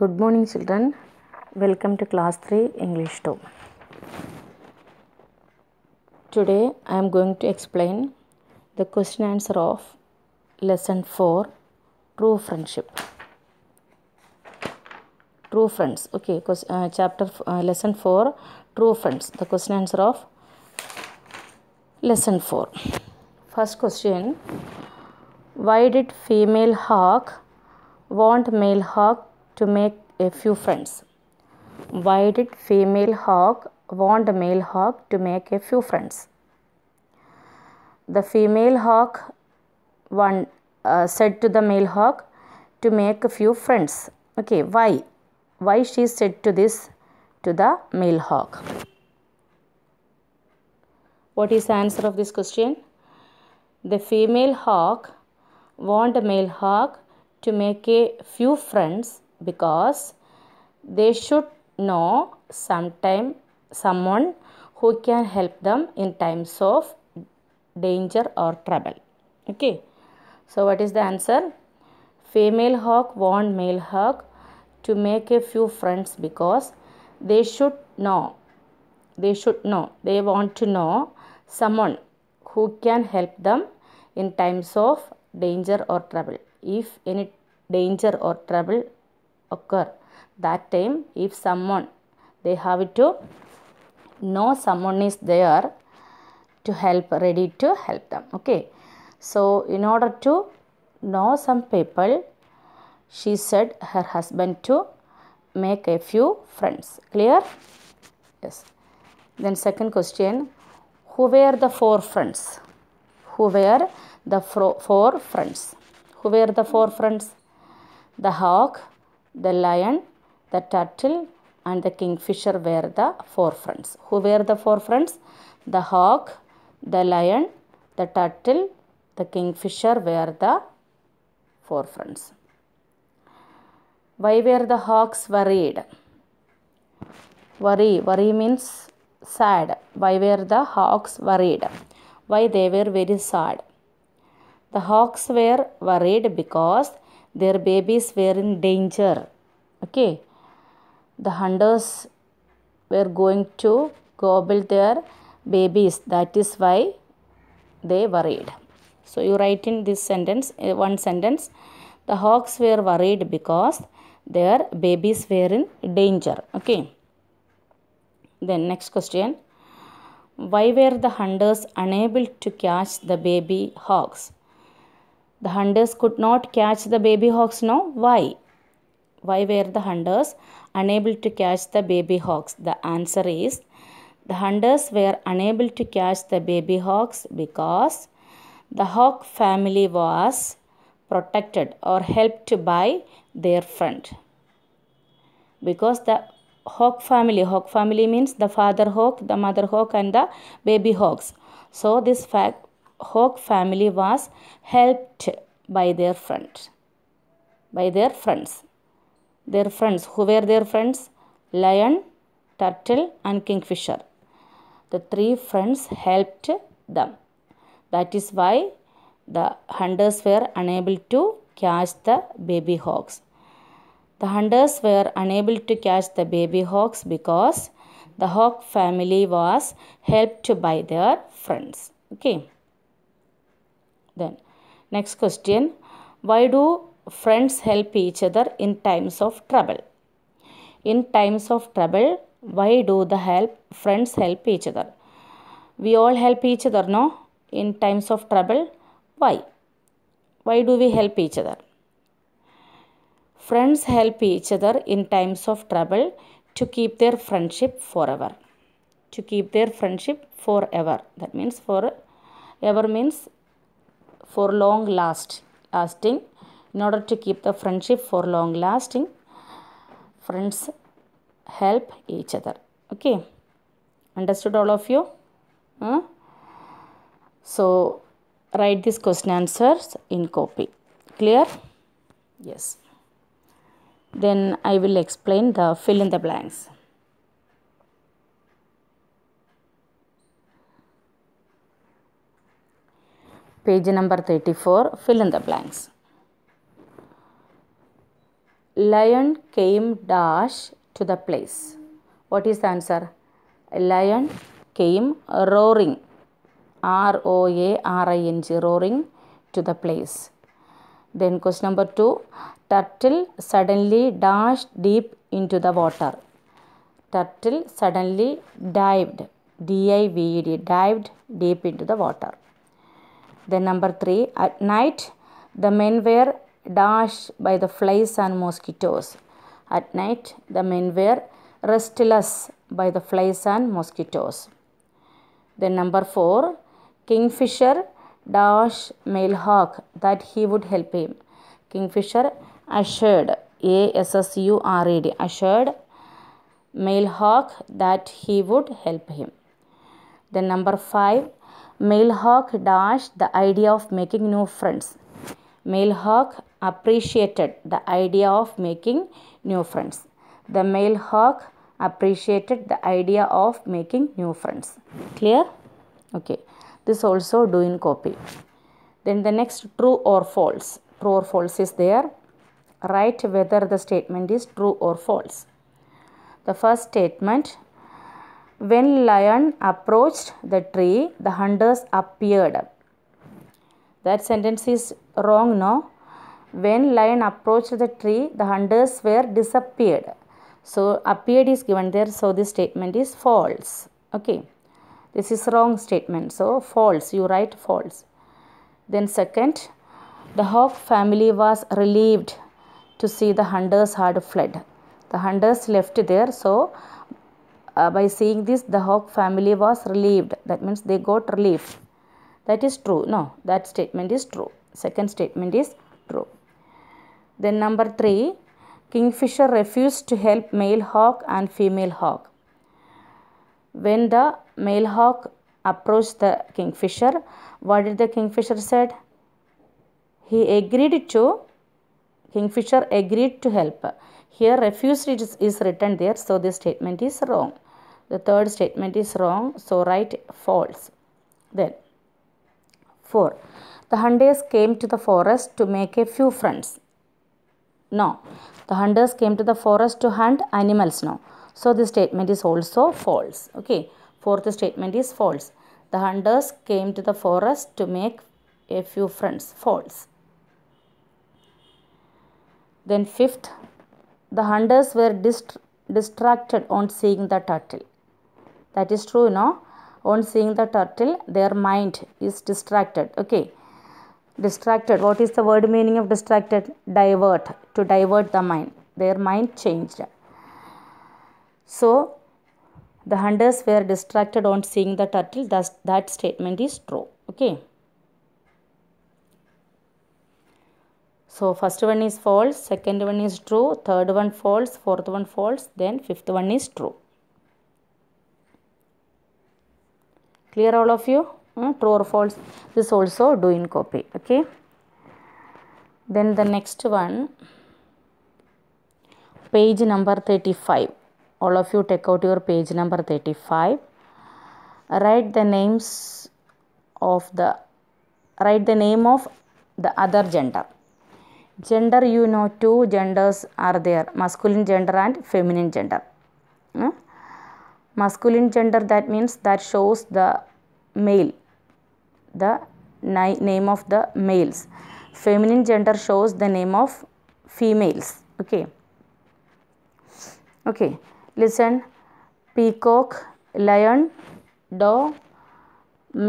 Good morning children. Welcome to class 3 English 2. Today I am going to explain the question answer of lesson 4 True Friendship. True Friends. Okay, uh, chapter uh, lesson 4 True Friends. The question answer of lesson 4. First question Why did female hawk want male hawk to make a few friends. Why did female hawk want male hawk to make a few friends? The female hawk one uh, said to the male hawk to make a few friends. Okay, why? Why she said to this to the male hawk? What is the answer of this question? The female hawk want a male hawk to make a few friends because they should know sometime someone who can help them in times of danger or trouble okay so what is the answer female hawk warned male hawk to make a few friends because they should know they should know they want to know someone who can help them in times of danger or trouble if any danger or trouble occur. That time if someone, they have to know someone is there to help, ready to help them. Okay. So in order to know some people, she said her husband to make a few friends. Clear? Yes. Then second question, who were the four friends? Who were the four friends? Who were the four friends? The hawk, the lion, the turtle and the kingfisher were the four friends. Who were the four friends? The hawk, the lion, the turtle, the kingfisher were the four friends. Why were the hawks worried? Worry, worry means sad. Why were the hawks worried? Why they were very sad? The hawks were worried because their babies were in danger okay the hunters were going to gobble their babies that is why they worried so you write in this sentence eh, one sentence the hawks were worried because their babies were in danger okay then next question why were the hunters unable to catch the baby hawks the hunters could not catch the baby hawks now why why were the hunters unable to catch the baby hawks? The answer is the hunters were unable to catch the baby hawks because the hawk family was protected or helped by their friend. Because the hawk family, hawk family means the father hawk, the mother hawk and the baby hawks. So this fact, hawk family was helped by their friend, by their friends their friends. Who were their friends? Lion, turtle and kingfisher. The three friends helped them. That is why the hunters were unable to catch the baby hawks. The hunters were unable to catch the baby hawks because the hawk family was helped by their friends. Okay. Then next question. Why do friends help each other in times of trouble in times of trouble why do the help friends help each other we all help each other no in times of trouble why why do we help each other friends help each other in times of trouble to keep their friendship forever to keep their friendship forever that means for ever means for long last lasting in order to keep the friendship for long lasting friends help each other okay understood all of you huh? so write these question answers in copy clear yes then i will explain the fill in the blanks page number 34 fill in the blanks lion came dash to the place what is the answer lion came roaring r o a r i n g roaring to the place then question number 2 turtle suddenly dashed deep into the water turtle suddenly dived d i v e d dived deep into the water then number 3 at night the men were dashed by the flies and mosquitoes. At night, the men were restless by the flies and mosquitoes. Then number four, Kingfisher dash male hawk that he would help him. Kingfisher assured, A S S U R E D, assured male hawk that he would help him. Then number five, male hawk dash the idea of making new friends. Male hawk appreciated the idea of making new friends. The male hawk appreciated the idea of making new friends. Clear? Okay. This also do in copy. Then the next true or false. True or false is there. Write whether the statement is true or false. The first statement when lion approached the tree, the hunters appeared. That sentence is wrong now. When lion approached the tree, the hunters were disappeared. So, appeared is given there. So, this statement is false. Okay. This is wrong statement. So, false. You write false. Then second, the hawk family was relieved to see the hunters had fled. The hunters left there. So, uh, by seeing this, the hawk family was relieved. That means they got relief. That is true. No, that statement is true. Second statement is true. Then number three, kingfisher refused to help male hawk and female hawk. When the male hawk approached the kingfisher, what did the kingfisher said? He agreed to, kingfisher agreed to help. Here refused is, is written there, so this statement is wrong. The third statement is wrong, so write false. Then 4. The hunters came to the forest to make a few friends. No. The hunters came to the forest to hunt animals now. So this statement is also false. Okay. Fourth statement is false. The hunters came to the forest to make a few friends. False. Then fifth, the hunters were dist distracted on seeing the turtle. That is true, no? on seeing the turtle their mind is distracted okay distracted what is the word meaning of distracted divert to divert the mind their mind changed so the hunters were distracted on seeing the turtle thus that statement is true okay so first one is false second one is true third one false fourth one false then fifth one is true clear all of you mm, true or false this also do in copy okay then the next one page number 35 all of you take out your page number 35 write the names of the write the name of the other gender gender you know two genders are there masculine gender and feminine gender mm? masculine gender that means that shows the male the name of the males feminine gender shows the name of females okay okay listen peacock lion dog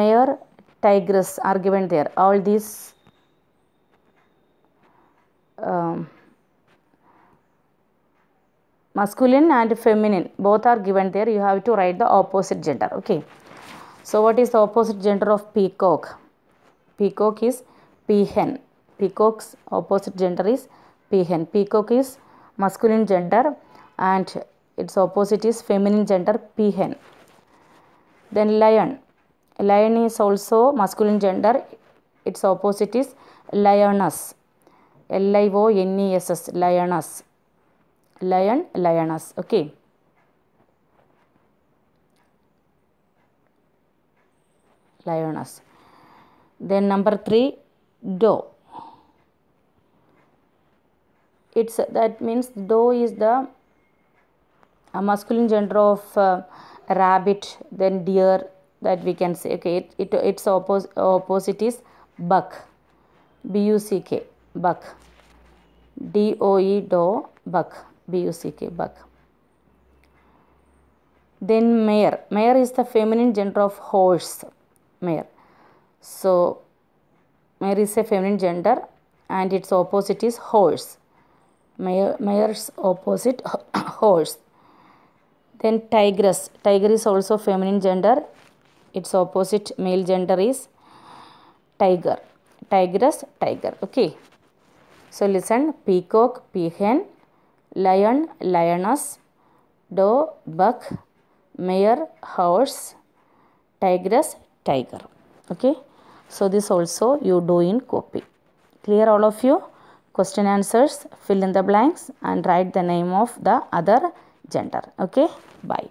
mare tigress are given there all these um, masculine and feminine both are given there you have to write the opposite gender okay so what is the opposite gender of peacock peacock is peahen peacock's opposite gender is peahen peacock is masculine gender and its opposite is feminine gender peahen then lion lion is also masculine gender its opposite is lioness l i o n e s s lioness lion lioness okay lioness then number 3 doe it's that means doe is the a uh, masculine gender of uh, rabbit then deer that we can say okay it, it its oppos opposite is buck b u c k buck d o e doe buck B U C K, bug. Then mare. Mare is the feminine gender of horse. Mare. So, mare is a feminine gender and its opposite is horse. Mare, mare's opposite, horse. Then tigress. Tiger is also feminine gender. Its opposite male gender is tiger. Tigress, tiger. Okay. So, listen. Peacock, peahen, lion, lioness, doe, buck, mare, horse, tigress, tiger. Okay. So this also you do in copy. Clear all of you? Question answers, fill in the blanks and write the name of the other gender. Okay. Bye.